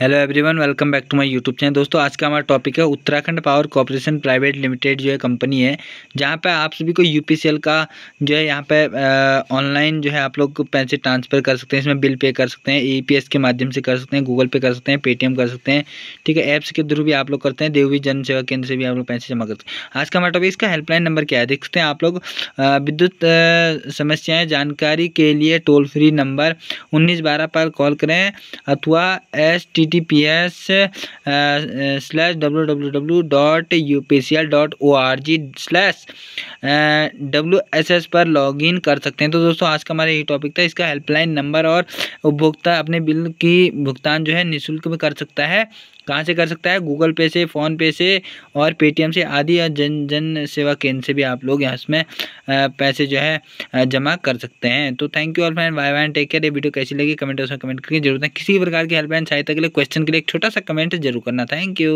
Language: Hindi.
hello everyone welcome back to my YouTube channel दोस्तों आज का हमारा टॉपिक है Uttarakhand power corporation private limited जो है कंपनी है जहां पे आप सभी को यूपीसीएल का जो है यहां पे ऑनलाइन जो है आप लोग पैसे ट्रांसफ़र कर सकते हैं इसमें बिल पे कर सकते हैं ई के माध्यम से कर सकते हैं गूगल पे कर सकते हैं पेटीएम कर सकते हैं ठीक है ऐप्स के थ्रू भी आप लोग करते हैं देवी जन सेवा केंद्र से भी आप लोग पैसे जमा करते हैं आज का हमारा टॉपिक इसका हेल्पलाइन नंबर क्या है देख सकते हैं आप लोग विद्युत समस्याएँ जानकारी के लिए टोल फ्री नंबर उन्नीस पर कॉल करें अथवा S T T T P S slash W W W dot U P C L dot O R G slash W S S पर लॉग इन कर सकते हैं तो दोस्तों आज का हमारा यही टॉपिक था इसका हेल्पलाइन नंबर और उपभोक्ता अपने बिल की भुगतान जो है निःशुल्क में कर सकता है कहाँ से कर सकता है गूगल पे से फ़ोन पे से और पेटीएम से आदि या जन जन सेवा केंद्र से भी आप लोग यहाँ इसमें uh, पैसे जो है uh, जमा कर सकते हैं तो thank you all friend bye bye take care ये वीडियो कैसी लगी कमेंट उसमें कमेंट करके जरूरत है किसी प्रकार की हेल्पलाइन सहायता के लिए क्वेश्चन के लिए एक छोटा सा कमेंट जरूर करना थैंक यू